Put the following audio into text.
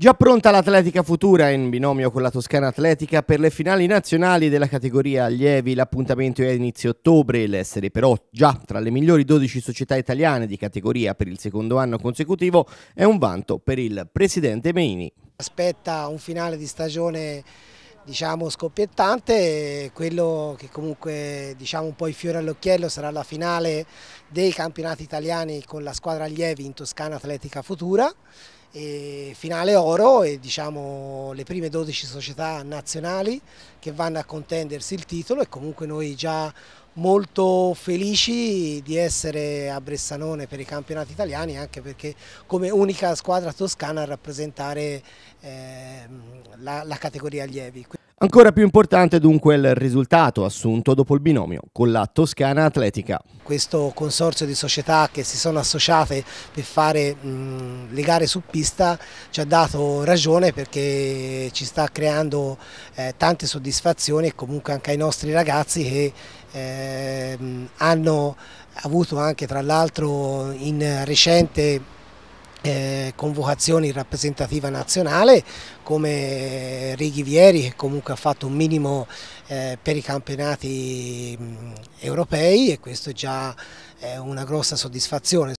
Già pronta l'Atletica Futura in binomio con la Toscana Atletica per le finali nazionali della categoria allievi. L'appuntamento è a inizio ottobre, l'essere però già tra le migliori 12 società italiane di categoria per il secondo anno consecutivo è un vanto per il presidente Meini. Aspetta un finale di stagione diciamo scoppiettante, quello che comunque diciamo un po' il fiore all'occhiello sarà la finale dei campionati italiani con la squadra allievi in Toscana Atletica Futura finale oro e diciamo le prime 12 società nazionali che vanno a contendersi il titolo e comunque noi già molto felici di essere a Bressanone per i campionati italiani anche perché come unica squadra toscana a rappresentare eh, la, la categoria allievi. Ancora più importante dunque il risultato assunto dopo il binomio con la Toscana Atletica. Questo consorzio di società che si sono associate per fare mh, le gare su pista ci ha dato ragione perché ci sta creando eh, tante soddisfazioni e comunque anche ai nostri ragazzi che eh, hanno avuto anche tra l'altro in recente eh, convocazioni rappresentativa nazionale come Righi Vieri che comunque ha fatto un minimo eh, per i campionati mm, europei e questo è già eh, una grossa soddisfazione.